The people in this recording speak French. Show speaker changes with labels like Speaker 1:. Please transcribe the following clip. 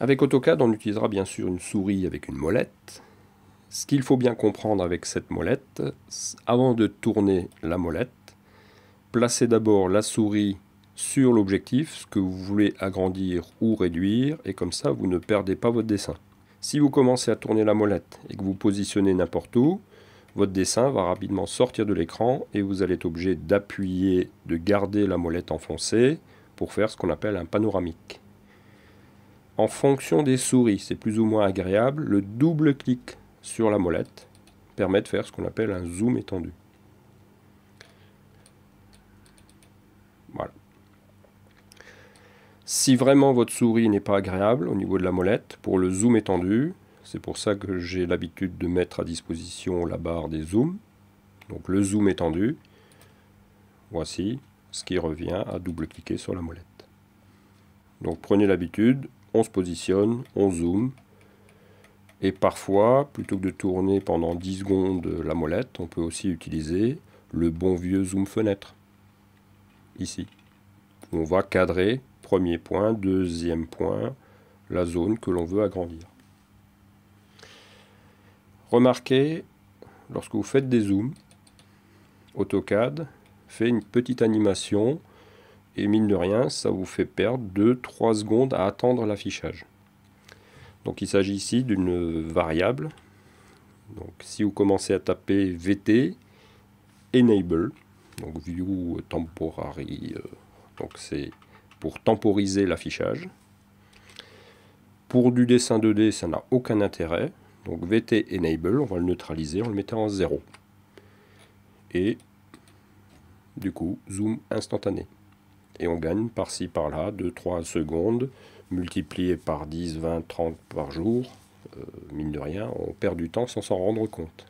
Speaker 1: Avec AutoCAD, on utilisera bien sûr une souris avec une molette. Ce qu'il faut bien comprendre avec cette molette, avant de tourner la molette, placez d'abord la souris sur l'objectif, ce que vous voulez agrandir ou réduire, et comme ça vous ne perdez pas votre dessin. Si vous commencez à tourner la molette et que vous positionnez n'importe où, votre dessin va rapidement sortir de l'écran et vous allez être obligé d'appuyer, de garder la molette enfoncée pour faire ce qu'on appelle un panoramique en fonction des souris. C'est plus ou moins agréable. Le double clic sur la molette permet de faire ce qu'on appelle un zoom étendu. Voilà. Si vraiment votre souris n'est pas agréable au niveau de la molette, pour le zoom étendu, c'est pour ça que j'ai l'habitude de mettre à disposition la barre des zooms. Donc le zoom étendu, voici ce qui revient à double-cliquer sur la molette. Donc prenez l'habitude, on se positionne, on zoome. Et parfois, plutôt que de tourner pendant 10 secondes la molette, on peut aussi utiliser le bon vieux zoom fenêtre. Ici. on va cadrer premier point, deuxième point, la zone que l'on veut agrandir. Remarquez, lorsque vous faites des zooms, AutoCAD fait une petite animation et mine de rien, ça vous fait perdre 2-3 secondes à attendre l'affichage. Donc il s'agit ici d'une variable. Donc si vous commencez à taper VT, enable, donc view temporary, euh, donc c'est pour temporiser l'affichage. Pour du dessin 2D, ça n'a aucun intérêt. Donc VT enable, on va le neutraliser en le mettant en 0. Et du coup, zoom instantané et on gagne par-ci par-là 2-3 secondes multipliées par 10, 20, 30 par jour, euh, mine de rien, on perd du temps sans s'en rendre compte.